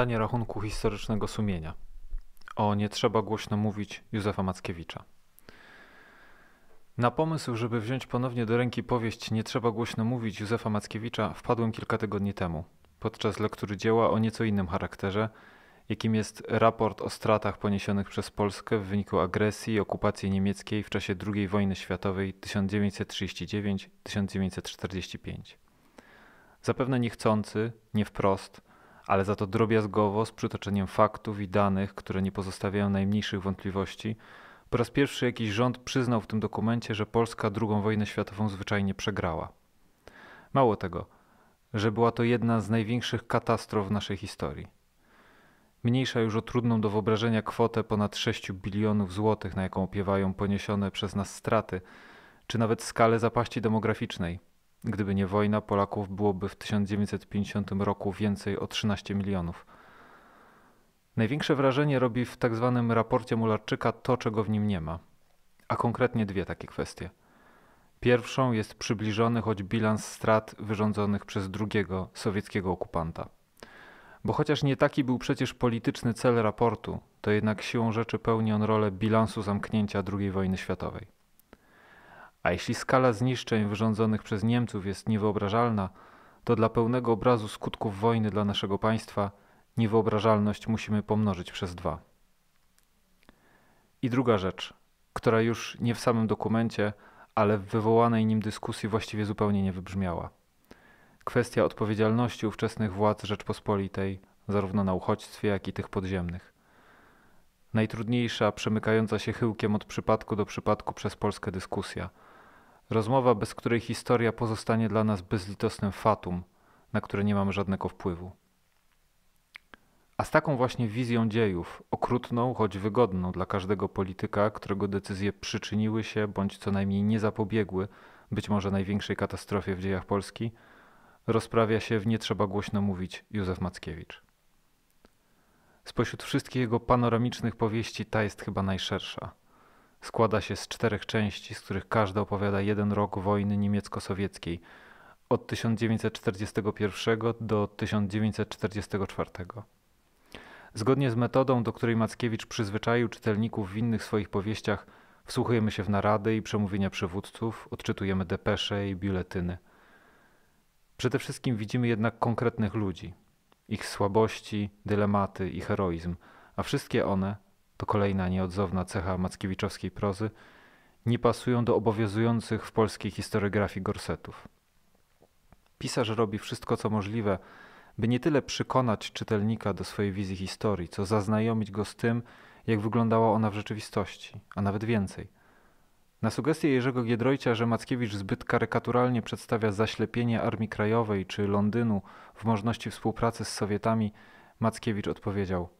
składanie rachunku historycznego sumienia. O nie trzeba głośno mówić Józefa Mackiewicza. Na pomysł, żeby wziąć ponownie do ręki powieść Nie trzeba głośno mówić Józefa Mackiewicza wpadłem kilka tygodni temu, podczas lektury dzieła o nieco innym charakterze, jakim jest raport o stratach poniesionych przez Polskę w wyniku agresji i okupacji niemieckiej w czasie II wojny światowej 1939-1945. Zapewne niechcący, nie wprost, ale za to drobiazgowo, z przytoczeniem faktów i danych, które nie pozostawiają najmniejszych wątpliwości, po raz pierwszy jakiś rząd przyznał w tym dokumencie, że Polska II wojnę światową zwyczajnie przegrała. Mało tego, że była to jedna z największych katastrof w naszej historii. Mniejsza już o trudną do wyobrażenia kwotę ponad 6 bilionów złotych, na jaką opiewają poniesione przez nas straty, czy nawet skalę zapaści demograficznej – Gdyby nie wojna, Polaków byłoby w 1950 roku więcej o 13 milionów. Największe wrażenie robi w tak zwanym raporcie Mularczyka to, czego w nim nie ma, a konkretnie dwie takie kwestie. Pierwszą jest przybliżony choć bilans strat wyrządzonych przez drugiego sowieckiego okupanta. Bo chociaż nie taki był przecież polityczny cel raportu, to jednak siłą rzeczy pełni on rolę bilansu zamknięcia II wojny światowej. A jeśli skala zniszczeń wyrządzonych przez Niemców jest niewyobrażalna, to dla pełnego obrazu skutków wojny dla naszego państwa niewyobrażalność musimy pomnożyć przez dwa. I druga rzecz, która już nie w samym dokumencie, ale w wywołanej nim dyskusji właściwie zupełnie nie wybrzmiała. Kwestia odpowiedzialności ówczesnych władz Rzeczpospolitej, zarówno na uchodźstwie, jak i tych podziemnych. Najtrudniejsza, przemykająca się chyłkiem od przypadku do przypadku przez Polskę dyskusja – Rozmowa, bez której historia pozostanie dla nas bezlitosnym fatum, na które nie mamy żadnego wpływu. A z taką właśnie wizją dziejów, okrutną, choć wygodną dla każdego polityka, którego decyzje przyczyniły się, bądź co najmniej nie zapobiegły, być może największej katastrofie w dziejach Polski, rozprawia się w nie trzeba głośno mówić Józef Mackiewicz. Spośród wszystkich jego panoramicznych powieści ta jest chyba najszersza – Składa się z czterech części, z których każda opowiada jeden rok wojny niemiecko-sowieckiej od 1941 do 1944. Zgodnie z metodą, do której Mackiewicz przyzwyczaił czytelników w innych swoich powieściach, wsłuchujemy się w narady i przemówienia przywódców, odczytujemy depesze i biuletyny. Przede wszystkim widzimy jednak konkretnych ludzi, ich słabości, dylematy i heroizm, a wszystkie one to kolejna nieodzowna cecha mackiewiczowskiej prozy, nie pasują do obowiązujących w polskiej historiografii gorsetów. Pisarz robi wszystko, co możliwe, by nie tyle przekonać czytelnika do swojej wizji historii, co zaznajomić go z tym, jak wyglądała ona w rzeczywistości, a nawet więcej. Na sugestię Jerzego Giedroycia, że Mackiewicz zbyt karykaturalnie przedstawia zaślepienie Armii Krajowej czy Londynu w możliwości współpracy z Sowietami, Mackiewicz odpowiedział –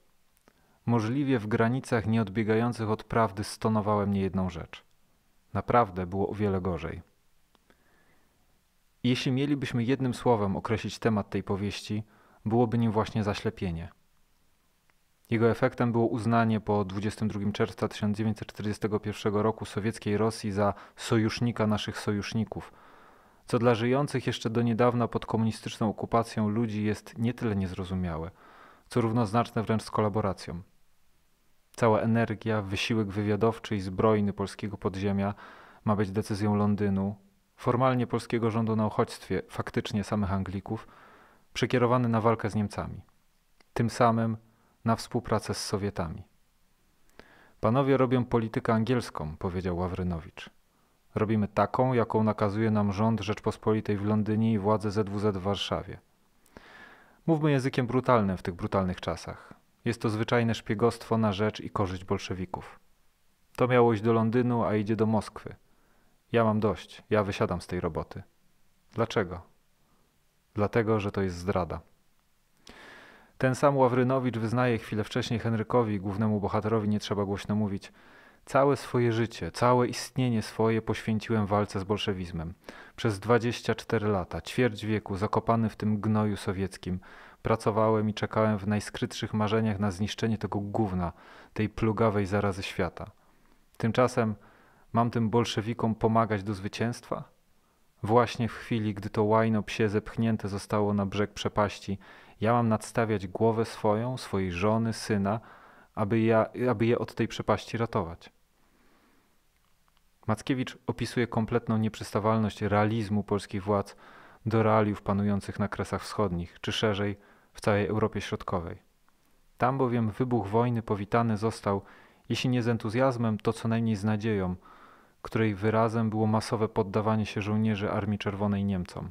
Możliwie w granicach nieodbiegających od prawdy stonowałem niejedną rzecz. Naprawdę było o wiele gorzej. Jeśli mielibyśmy jednym słowem określić temat tej powieści, byłoby nim właśnie zaślepienie. Jego efektem było uznanie po 22 czerwca 1941 roku sowieckiej Rosji za sojusznika naszych sojuszników, co dla żyjących jeszcze do niedawna pod komunistyczną okupacją ludzi jest nie tyle niezrozumiałe, co równoznaczne wręcz z kolaboracją. Cała energia, wysiłek wywiadowczy i zbrojny polskiego podziemia ma być decyzją Londynu, formalnie polskiego rządu na uchodźstwie, faktycznie samych Anglików, przekierowany na walkę z Niemcami, tym samym na współpracę z Sowietami. Panowie robią politykę angielską, powiedział Ławrynowicz. Robimy taką, jaką nakazuje nam rząd Rzeczpospolitej w Londynie i władze ZWZ w Warszawie. Mówmy językiem brutalnym w tych brutalnych czasach. Jest to zwyczajne szpiegostwo na rzecz i korzyść bolszewików. To miało iść do Londynu, a idzie do Moskwy. Ja mam dość, ja wysiadam z tej roboty. Dlaczego? Dlatego, że to jest zdrada. Ten sam Ławrynowicz wyznaje chwilę wcześniej Henrykowi, głównemu bohaterowi nie trzeba głośno mówić – Całe swoje życie, całe istnienie swoje poświęciłem walce z bolszewizmem. Przez 24 lata, ćwierć wieku, zakopany w tym gnoju sowieckim, pracowałem i czekałem w najskrytszych marzeniach na zniszczenie tego gówna, tej plugawej zarazy świata. Tymczasem mam tym bolszewikom pomagać do zwycięstwa? Właśnie w chwili, gdy to łajno psie zepchnięte zostało na brzeg przepaści, ja mam nadstawiać głowę swoją, swojej żony, syna, aby, ja, aby je od tej przepaści ratować. Mackiewicz opisuje kompletną nieprzystawalność realizmu polskich władz do realiów panujących na kresach wschodnich, czy szerzej w całej Europie Środkowej. Tam bowiem wybuch wojny powitany został, jeśli nie z entuzjazmem, to co najmniej z nadzieją, której wyrazem było masowe poddawanie się żołnierzy Armii Czerwonej Niemcom.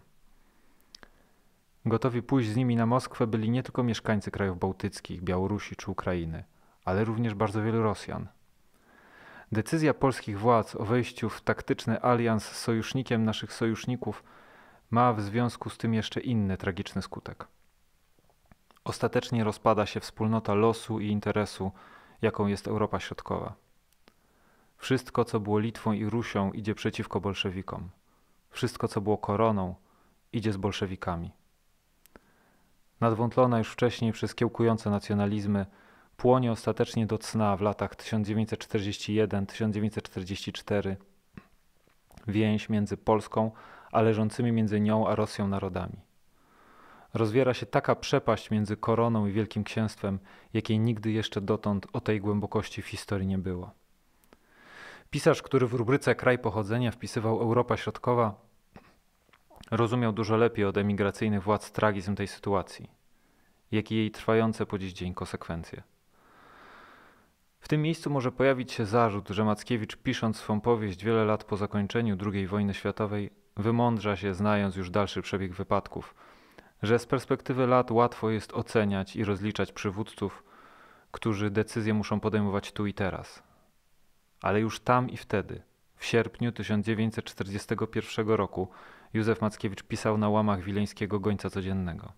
Gotowi pójść z nimi na Moskwę byli nie tylko mieszkańcy krajów bałtyckich, Białorusi czy Ukrainy – ale również bardzo wielu Rosjan. Decyzja polskich władz o wejściu w taktyczny alians z sojusznikiem naszych sojuszników ma w związku z tym jeszcze inny tragiczny skutek. Ostatecznie rozpada się wspólnota losu i interesu, jaką jest Europa Środkowa. Wszystko, co było Litwą i Rusią, idzie przeciwko bolszewikom. Wszystko, co było koroną, idzie z bolszewikami. Nadwątlona już wcześniej przez kiełkujące nacjonalizmy, płonie ostatecznie do cna w latach 1941-1944 więź między Polską a leżącymi między nią a Rosją narodami. Rozwiera się taka przepaść między koroną i Wielkim Księstwem, jakiej nigdy jeszcze dotąd o tej głębokości w historii nie było. Pisarz, który w rubryce Kraj pochodzenia wpisywał Europa Środkowa, rozumiał dużo lepiej od emigracyjnych władz tragizm tej sytuacji, jak i jej trwające po dziś dzień konsekwencje. W tym miejscu może pojawić się zarzut, że Mackiewicz, pisząc swą powieść wiele lat po zakończeniu II wojny światowej, wymądrza się, znając już dalszy przebieg wypadków, że z perspektywy lat łatwo jest oceniać i rozliczać przywódców, którzy decyzje muszą podejmować tu i teraz. Ale już tam i wtedy, w sierpniu 1941 roku, Józef Mackiewicz pisał na łamach wileńskiego gońca codziennego.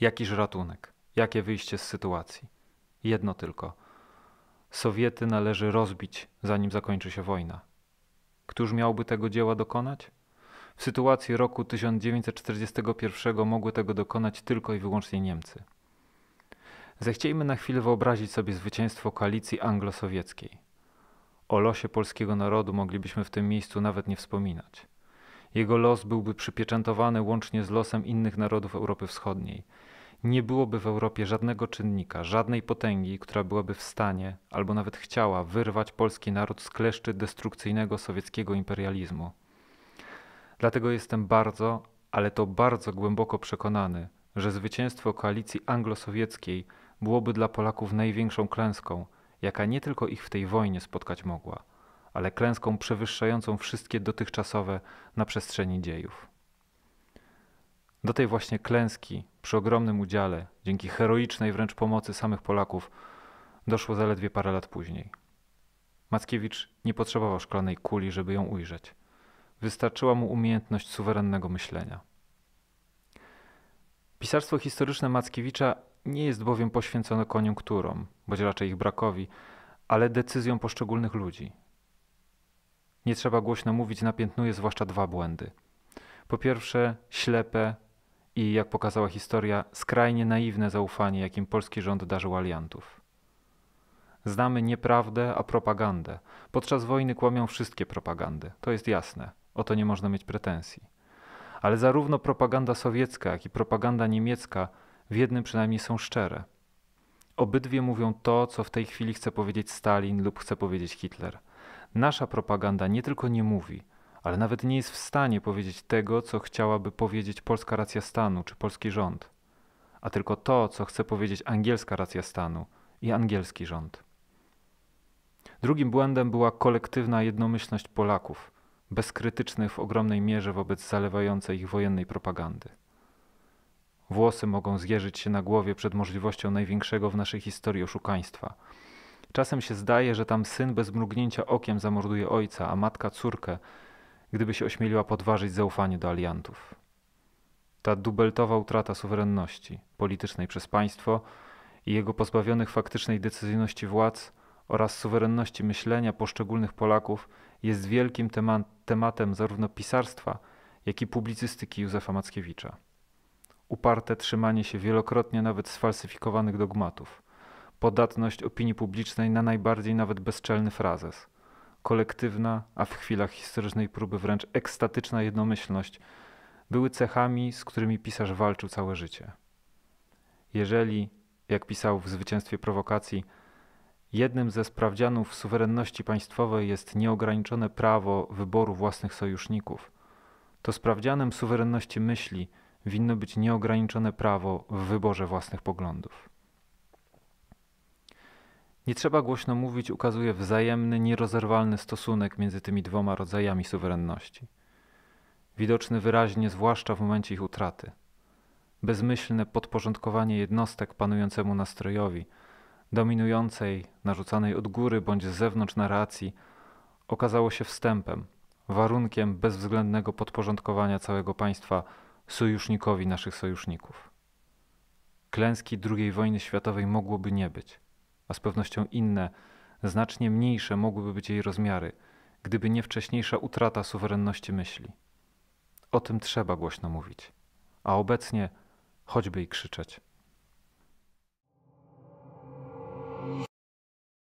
Jakiż ratunek, jakie wyjście z sytuacji. Jedno tylko. Sowiety należy rozbić, zanim zakończy się wojna. Któż miałby tego dzieła dokonać? W sytuacji roku 1941 mogły tego dokonać tylko i wyłącznie Niemcy. Zechciejmy na chwilę wyobrazić sobie zwycięstwo koalicji anglosowieckiej. O losie polskiego narodu moglibyśmy w tym miejscu nawet nie wspominać. Jego los byłby przypieczętowany łącznie z losem innych narodów Europy Wschodniej nie byłoby w Europie żadnego czynnika, żadnej potęgi, która byłaby w stanie albo nawet chciała wyrwać polski naród z kleszczy destrukcyjnego sowieckiego imperializmu. Dlatego jestem bardzo, ale to bardzo głęboko przekonany, że zwycięstwo koalicji anglosowieckiej byłoby dla Polaków największą klęską, jaka nie tylko ich w tej wojnie spotkać mogła, ale klęską przewyższającą wszystkie dotychczasowe na przestrzeni dziejów. Do tej właśnie klęski przy ogromnym udziale, dzięki heroicznej wręcz pomocy samych Polaków, doszło zaledwie parę lat później. Mackiewicz nie potrzebował szklanej kuli, żeby ją ujrzeć. Wystarczyła mu umiejętność suwerennego myślenia. Pisarstwo historyczne Mackiewicza nie jest bowiem poświęcone koniunkturom, bądź raczej ich brakowi, ale decyzjom poszczególnych ludzi. Nie trzeba głośno mówić, napiętnuje zwłaszcza dwa błędy. Po pierwsze, ślepe, i, jak pokazała historia, skrajnie naiwne zaufanie, jakim polski rząd darzył aliantów. Znamy nieprawdę, a propagandę. Podczas wojny kłamią wszystkie propagandy, to jest jasne, o to nie można mieć pretensji. Ale zarówno propaganda sowiecka, jak i propaganda niemiecka w jednym przynajmniej są szczere. Obydwie mówią to, co w tej chwili chce powiedzieć Stalin lub chce powiedzieć Hitler. Nasza propaganda nie tylko nie mówi, ale nawet nie jest w stanie powiedzieć tego, co chciałaby powiedzieć polska racja stanu czy polski rząd, a tylko to, co chce powiedzieć angielska racja stanu i angielski rząd. Drugim błędem była kolektywna jednomyślność Polaków, bezkrytycznych w ogromnej mierze wobec zalewającej ich wojennej propagandy. Włosy mogą zjeżyć się na głowie przed możliwością największego w naszej historii oszukaństwa. Czasem się zdaje, że tam syn bez mrugnięcia okiem zamorduje ojca, a matka córkę, gdyby się ośmieliła podważyć zaufanie do aliantów. Ta dubeltowa utrata suwerenności politycznej przez państwo i jego pozbawionych faktycznej decyzyjności władz oraz suwerenności myślenia poszczególnych Polaków jest wielkim tema tematem zarówno pisarstwa, jak i publicystyki Józefa Mackiewicza. Uparte trzymanie się wielokrotnie nawet sfalsyfikowanych dogmatów, podatność opinii publicznej na najbardziej nawet bezczelny frazes – kolektywna, a w chwilach historycznej próby wręcz ekstatyczna jednomyślność były cechami, z którymi pisarz walczył całe życie. Jeżeli, jak pisał w Zwycięstwie Prowokacji, jednym ze sprawdzianów suwerenności państwowej jest nieograniczone prawo wyboru własnych sojuszników, to sprawdzianem suwerenności myśli winno być nieograniczone prawo w wyborze własnych poglądów. Nie trzeba głośno mówić, ukazuje wzajemny, nierozerwalny stosunek między tymi dwoma rodzajami suwerenności. Widoczny wyraźnie, zwłaszcza w momencie ich utraty. Bezmyślne podporządkowanie jednostek panującemu nastrojowi, dominującej, narzucanej od góry bądź z zewnątrz narracji, okazało się wstępem, warunkiem bezwzględnego podporządkowania całego państwa sojusznikowi naszych sojuszników. Klęski II wojny światowej mogłoby nie być a z pewnością inne, znacznie mniejsze mogłyby być jej rozmiary, gdyby nie wcześniejsza utrata suwerenności myśli. O tym trzeba głośno mówić, a obecnie choćby i krzyczeć.